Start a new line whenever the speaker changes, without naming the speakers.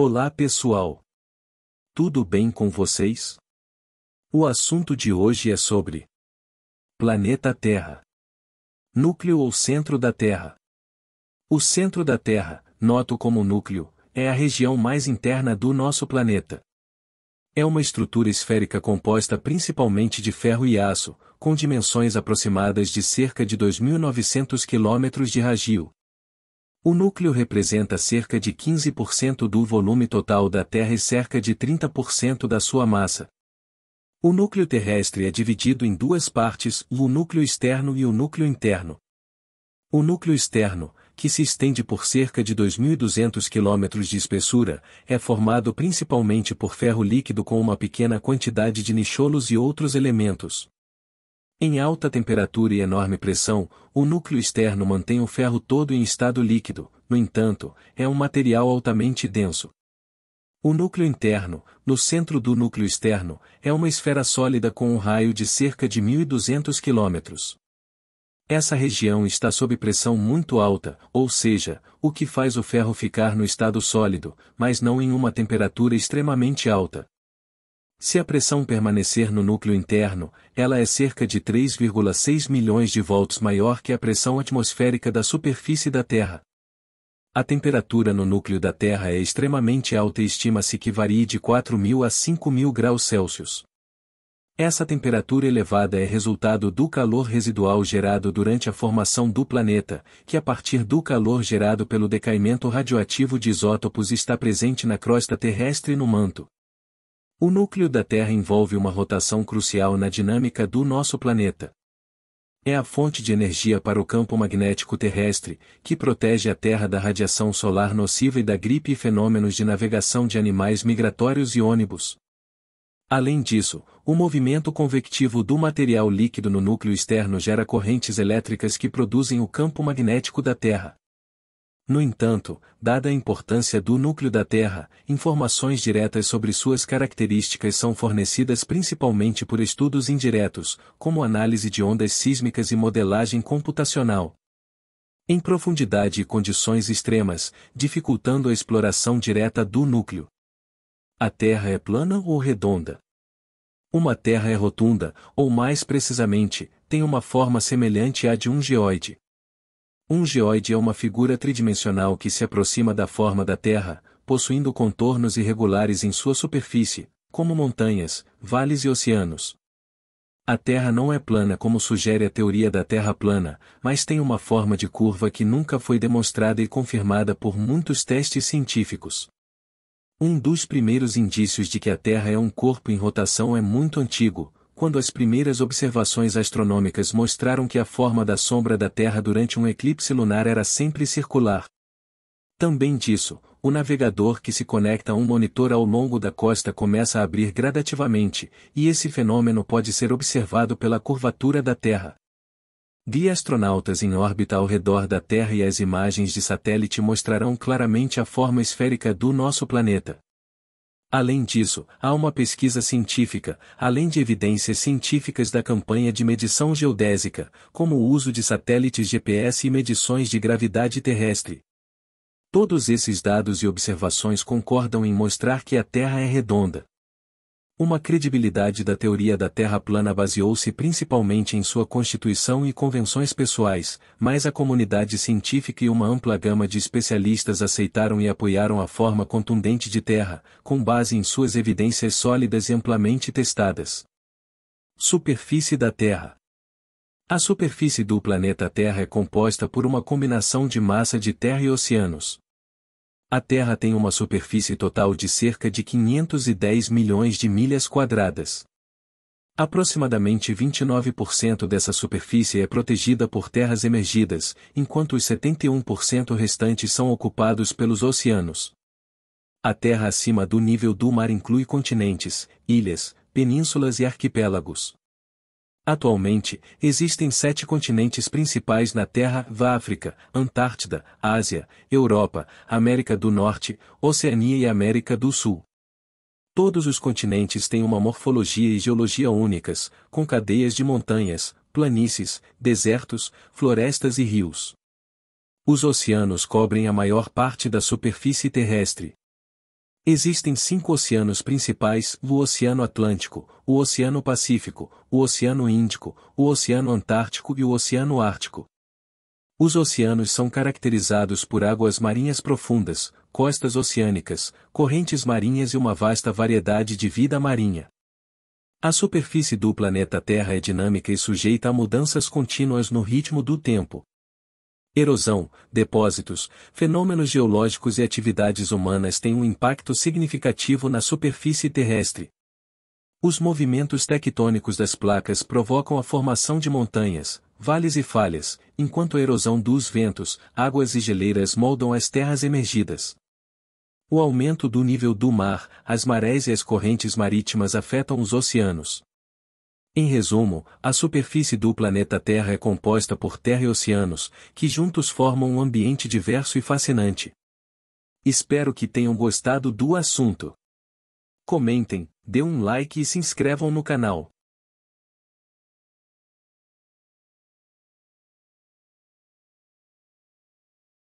Olá pessoal! Tudo bem com vocês? O assunto de hoje é sobre Planeta Terra. Núcleo ou centro da Terra. O centro da Terra, noto como núcleo, é a região mais interna do nosso planeta. É uma estrutura esférica composta principalmente de ferro e aço, com dimensões aproximadas de cerca de 2.900 km de radio, o núcleo representa cerca de 15% do volume total da Terra e cerca de 30% da sua massa. O núcleo terrestre é dividido em duas partes, o núcleo externo e o núcleo interno. O núcleo externo, que se estende por cerca de 2.200 km de espessura, é formado principalmente por ferro líquido com uma pequena quantidade de nicholos e outros elementos. Em alta temperatura e enorme pressão, o núcleo externo mantém o ferro todo em estado líquido, no entanto, é um material altamente denso. O núcleo interno, no centro do núcleo externo, é uma esfera sólida com um raio de cerca de 1.200 km. Essa região está sob pressão muito alta, ou seja, o que faz o ferro ficar no estado sólido, mas não em uma temperatura extremamente alta, se a pressão permanecer no núcleo interno, ela é cerca de 3,6 milhões de volts maior que a pressão atmosférica da superfície da Terra. A temperatura no núcleo da Terra é extremamente alta e estima-se que varie de 4.000 a 5.000 graus Celsius. Essa temperatura elevada é resultado do calor residual gerado durante a formação do planeta, que a partir do calor gerado pelo decaimento radioativo de isótopos está presente na crosta terrestre e no manto. O núcleo da Terra envolve uma rotação crucial na dinâmica do nosso planeta. É a fonte de energia para o campo magnético terrestre, que protege a Terra da radiação solar nociva e da gripe e fenômenos de navegação de animais migratórios e ônibus. Além disso, o movimento convectivo do material líquido no núcleo externo gera correntes elétricas que produzem o campo magnético da Terra. No entanto, dada a importância do núcleo da Terra, informações diretas sobre suas características são fornecidas principalmente por estudos indiretos, como análise de ondas sísmicas e modelagem computacional. Em profundidade e condições extremas, dificultando a exploração direta do núcleo. A Terra é plana ou redonda? Uma Terra é rotunda, ou mais precisamente, tem uma forma semelhante à de um geoide. Um geóide é uma figura tridimensional que se aproxima da forma da Terra, possuindo contornos irregulares em sua superfície, como montanhas, vales e oceanos. A Terra não é plana como sugere a teoria da Terra plana, mas tem uma forma de curva que nunca foi demonstrada e confirmada por muitos testes científicos. Um dos primeiros indícios de que a Terra é um corpo em rotação é muito antigo, quando as primeiras observações astronômicas mostraram que a forma da sombra da Terra durante um eclipse lunar era sempre circular. Também disso, o navegador que se conecta a um monitor ao longo da costa começa a abrir gradativamente, e esse fenômeno pode ser observado pela curvatura da Terra. Gui astronautas em órbita ao redor da Terra e as imagens de satélite mostrarão claramente a forma esférica do nosso planeta. Além disso, há uma pesquisa científica, além de evidências científicas da campanha de medição geodésica, como o uso de satélites GPS e medições de gravidade terrestre. Todos esses dados e observações concordam em mostrar que a Terra é redonda, uma credibilidade da teoria da Terra plana baseou-se principalmente em sua constituição e convenções pessoais, mas a comunidade científica e uma ampla gama de especialistas aceitaram e apoiaram a forma contundente de Terra, com base em suas evidências sólidas e amplamente testadas. Superfície da Terra A superfície do planeta Terra é composta por uma combinação de massa de terra e oceanos. A Terra tem uma superfície total de cerca de 510 milhões de milhas quadradas. Aproximadamente 29% dessa superfície é protegida por terras emergidas, enquanto os 71% restantes são ocupados pelos oceanos. A terra acima do nível do mar inclui continentes, ilhas, penínsulas e arquipélagos. Atualmente, existem sete continentes principais na Terra: África, Antártida, Ásia, Europa, América do Norte, Oceania e América do Sul. Todos os continentes têm uma morfologia e geologia únicas, com cadeias de montanhas, planícies, desertos, florestas e rios. Os oceanos cobrem a maior parte da superfície terrestre. Existem cinco oceanos principais: o Oceano Atlântico, o Oceano Pacífico, o Oceano Índico, o Oceano Antártico e o Oceano Ártico. Os oceanos são caracterizados por águas marinhas profundas, costas oceânicas, correntes marinhas e uma vasta variedade de vida marinha. A superfície do planeta Terra é dinâmica e sujeita a mudanças contínuas no ritmo do tempo erosão, depósitos, fenômenos geológicos e atividades humanas têm um impacto significativo na superfície terrestre. Os movimentos tectônicos das placas provocam a formação de montanhas, vales e falhas, enquanto a erosão dos ventos, águas e geleiras moldam as terras emergidas. O aumento do nível do mar, as marés e as correntes marítimas afetam os oceanos. Em resumo, a superfície do planeta Terra é composta por terra e oceanos, que juntos formam um ambiente diverso e fascinante. Espero que tenham gostado do assunto. Comentem, dê um like e se inscrevam no canal.